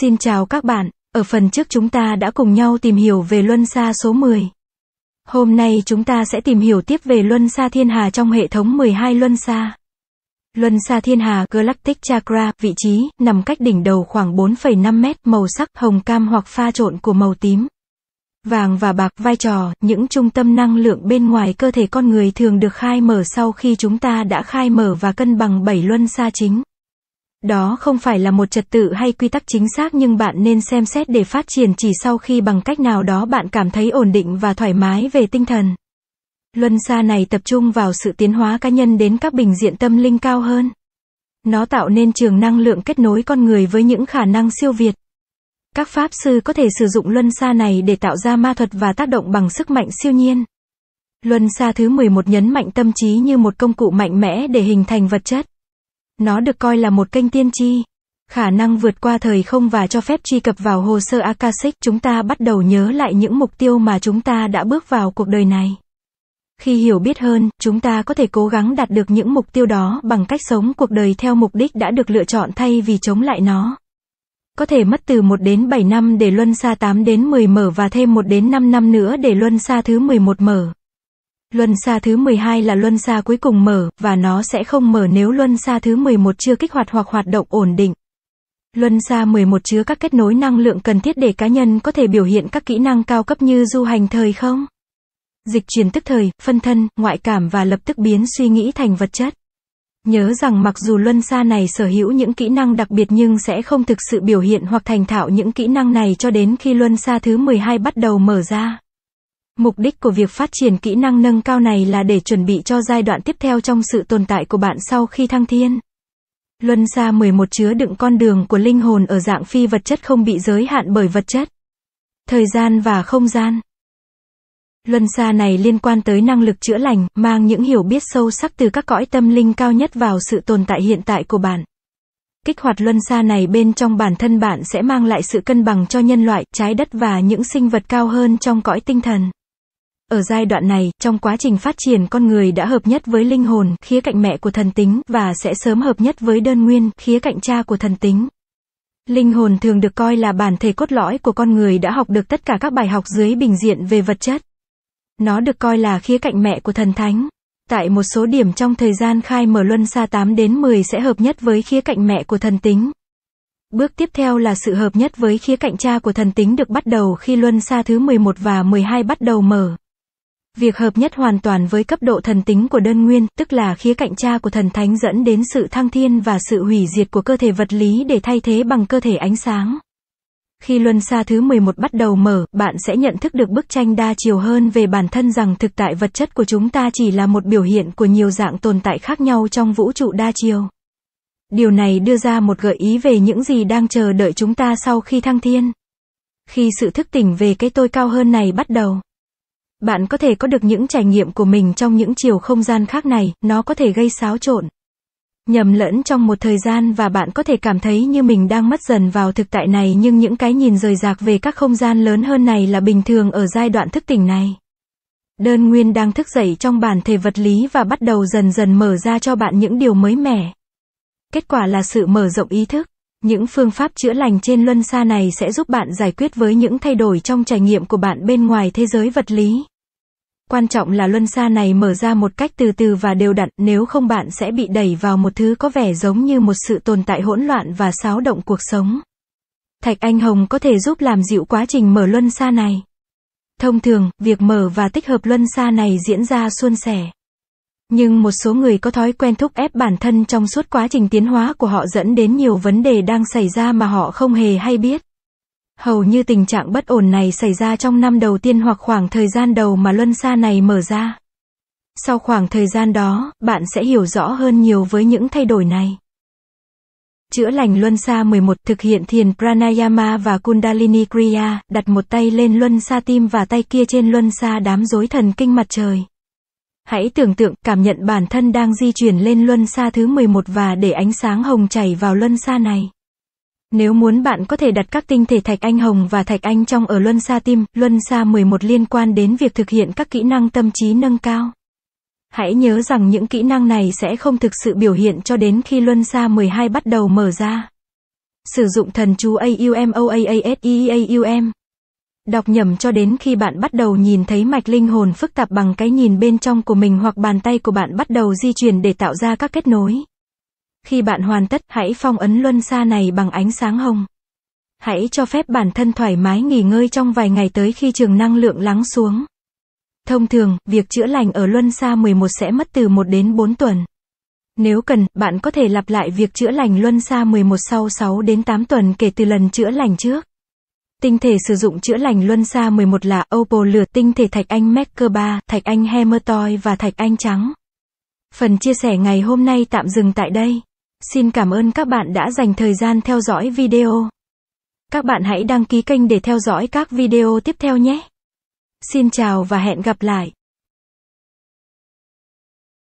Xin chào các bạn, ở phần trước chúng ta đã cùng nhau tìm hiểu về luân xa số 10. Hôm nay chúng ta sẽ tìm hiểu tiếp về luân xa thiên hà trong hệ thống 12 luân xa. Luân xa thiên hà Galactic Chakra, vị trí, nằm cách đỉnh đầu khoảng 4,5 mét, màu sắc hồng cam hoặc pha trộn của màu tím. Vàng và bạc vai trò, những trung tâm năng lượng bên ngoài cơ thể con người thường được khai mở sau khi chúng ta đã khai mở và cân bằng 7 luân xa chính. Đó không phải là một trật tự hay quy tắc chính xác nhưng bạn nên xem xét để phát triển chỉ sau khi bằng cách nào đó bạn cảm thấy ổn định và thoải mái về tinh thần. Luân xa này tập trung vào sự tiến hóa cá nhân đến các bình diện tâm linh cao hơn. Nó tạo nên trường năng lượng kết nối con người với những khả năng siêu việt. Các pháp sư có thể sử dụng luân xa này để tạo ra ma thuật và tác động bằng sức mạnh siêu nhiên. Luân xa thứ 11 nhấn mạnh tâm trí như một công cụ mạnh mẽ để hình thành vật chất. Nó được coi là một kênh tiên tri. Khả năng vượt qua thời không và cho phép truy cập vào hồ sơ Akashic chúng ta bắt đầu nhớ lại những mục tiêu mà chúng ta đã bước vào cuộc đời này. Khi hiểu biết hơn, chúng ta có thể cố gắng đạt được những mục tiêu đó bằng cách sống cuộc đời theo mục đích đã được lựa chọn thay vì chống lại nó. Có thể mất từ 1 đến 7 năm để luân xa 8 đến 10 mở và thêm 1 đến 5 năm nữa để luân xa thứ 11 mở. Luân xa thứ 12 là luân xa cuối cùng mở, và nó sẽ không mở nếu luân xa thứ 11 chưa kích hoạt hoặc hoạt động ổn định. Luân xa 11 chứa các kết nối năng lượng cần thiết để cá nhân có thể biểu hiện các kỹ năng cao cấp như du hành thời không. Dịch chuyển tức thời, phân thân, ngoại cảm và lập tức biến suy nghĩ thành vật chất. Nhớ rằng mặc dù luân xa này sở hữu những kỹ năng đặc biệt nhưng sẽ không thực sự biểu hiện hoặc thành thạo những kỹ năng này cho đến khi luân xa thứ 12 bắt đầu mở ra. Mục đích của việc phát triển kỹ năng nâng cao này là để chuẩn bị cho giai đoạn tiếp theo trong sự tồn tại của bạn sau khi thăng thiên. Luân xa 11 chứa đựng con đường của linh hồn ở dạng phi vật chất không bị giới hạn bởi vật chất, thời gian và không gian. Luân xa này liên quan tới năng lực chữa lành, mang những hiểu biết sâu sắc từ các cõi tâm linh cao nhất vào sự tồn tại hiện tại của bạn. Kích hoạt luân xa này bên trong bản thân bạn sẽ mang lại sự cân bằng cho nhân loại, trái đất và những sinh vật cao hơn trong cõi tinh thần. Ở giai đoạn này, trong quá trình phát triển con người đã hợp nhất với linh hồn, khía cạnh mẹ của thần tính, và sẽ sớm hợp nhất với đơn nguyên, khía cạnh cha của thần tính. Linh hồn thường được coi là bản thể cốt lõi của con người đã học được tất cả các bài học dưới bình diện về vật chất. Nó được coi là khía cạnh mẹ của thần thánh. Tại một số điểm trong thời gian khai mở luân xa 8 đến 10 sẽ hợp nhất với khía cạnh mẹ của thần tính. Bước tiếp theo là sự hợp nhất với khía cạnh cha của thần tính được bắt đầu khi luân xa thứ 11 và 12 bắt đầu mở. Việc hợp nhất hoàn toàn với cấp độ thần tính của đơn nguyên, tức là khía cạnh cha của thần thánh dẫn đến sự thăng thiên và sự hủy diệt của cơ thể vật lý để thay thế bằng cơ thể ánh sáng. Khi luân xa thứ 11 bắt đầu mở, bạn sẽ nhận thức được bức tranh đa chiều hơn về bản thân rằng thực tại vật chất của chúng ta chỉ là một biểu hiện của nhiều dạng tồn tại khác nhau trong vũ trụ đa chiều. Điều này đưa ra một gợi ý về những gì đang chờ đợi chúng ta sau khi thăng thiên. Khi sự thức tỉnh về cái tôi cao hơn này bắt đầu. Bạn có thể có được những trải nghiệm của mình trong những chiều không gian khác này, nó có thể gây xáo trộn. Nhầm lẫn trong một thời gian và bạn có thể cảm thấy như mình đang mất dần vào thực tại này nhưng những cái nhìn rời rạc về các không gian lớn hơn này là bình thường ở giai đoạn thức tỉnh này. Đơn nguyên đang thức dậy trong bản thể vật lý và bắt đầu dần dần mở ra cho bạn những điều mới mẻ. Kết quả là sự mở rộng ý thức. Những phương pháp chữa lành trên luân xa này sẽ giúp bạn giải quyết với những thay đổi trong trải nghiệm của bạn bên ngoài thế giới vật lý. Quan trọng là luân xa này mở ra một cách từ từ và đều đặn, nếu không bạn sẽ bị đẩy vào một thứ có vẻ giống như một sự tồn tại hỗn loạn và xáo động cuộc sống. Thạch Anh Hồng có thể giúp làm dịu quá trình mở luân xa này. Thông thường, việc mở và tích hợp luân xa này diễn ra suôn sẻ. Nhưng một số người có thói quen thúc ép bản thân trong suốt quá trình tiến hóa của họ dẫn đến nhiều vấn đề đang xảy ra mà họ không hề hay biết. Hầu như tình trạng bất ổn này xảy ra trong năm đầu tiên hoặc khoảng thời gian đầu mà luân xa này mở ra. Sau khoảng thời gian đó, bạn sẽ hiểu rõ hơn nhiều với những thay đổi này. Chữa lành luân xa 11 thực hiện thiền pranayama và kundalini kriya, đặt một tay lên luân xa tim và tay kia trên luân xa đám rối thần kinh mặt trời. Hãy tưởng tượng, cảm nhận bản thân đang di chuyển lên luân xa thứ 11 và để ánh sáng hồng chảy vào luân xa này. Nếu muốn bạn có thể đặt các tinh thể thạch anh hồng và thạch anh trong ở luân xa tim, luân xa 11 liên quan đến việc thực hiện các kỹ năng tâm trí nâng cao. Hãy nhớ rằng những kỹ năng này sẽ không thực sự biểu hiện cho đến khi luân xa 12 bắt đầu mở ra. Sử dụng thần chú AUMOAASEAUM. Đọc nhầm cho đến khi bạn bắt đầu nhìn thấy mạch linh hồn phức tạp bằng cái nhìn bên trong của mình hoặc bàn tay của bạn bắt đầu di chuyển để tạo ra các kết nối. Khi bạn hoàn tất, hãy phong ấn luân xa này bằng ánh sáng hồng. Hãy cho phép bản thân thoải mái nghỉ ngơi trong vài ngày tới khi trường năng lượng lắng xuống. Thông thường, việc chữa lành ở luân xa 11 sẽ mất từ 1 đến 4 tuần. Nếu cần, bạn có thể lặp lại việc chữa lành luân xa 11 sau 6 đến 8 tuần kể từ lần chữa lành trước. Tinh thể sử dụng chữa lành luân xa 11 là opal lửa, tinh thể thạch anh Mecker 3, thạch anh Hematoi và thạch anh trắng. Phần chia sẻ ngày hôm nay tạm dừng tại đây. Xin cảm ơn các bạn đã dành thời gian theo dõi video. Các bạn hãy đăng ký kênh để theo dõi các video tiếp theo nhé. Xin chào và hẹn gặp lại.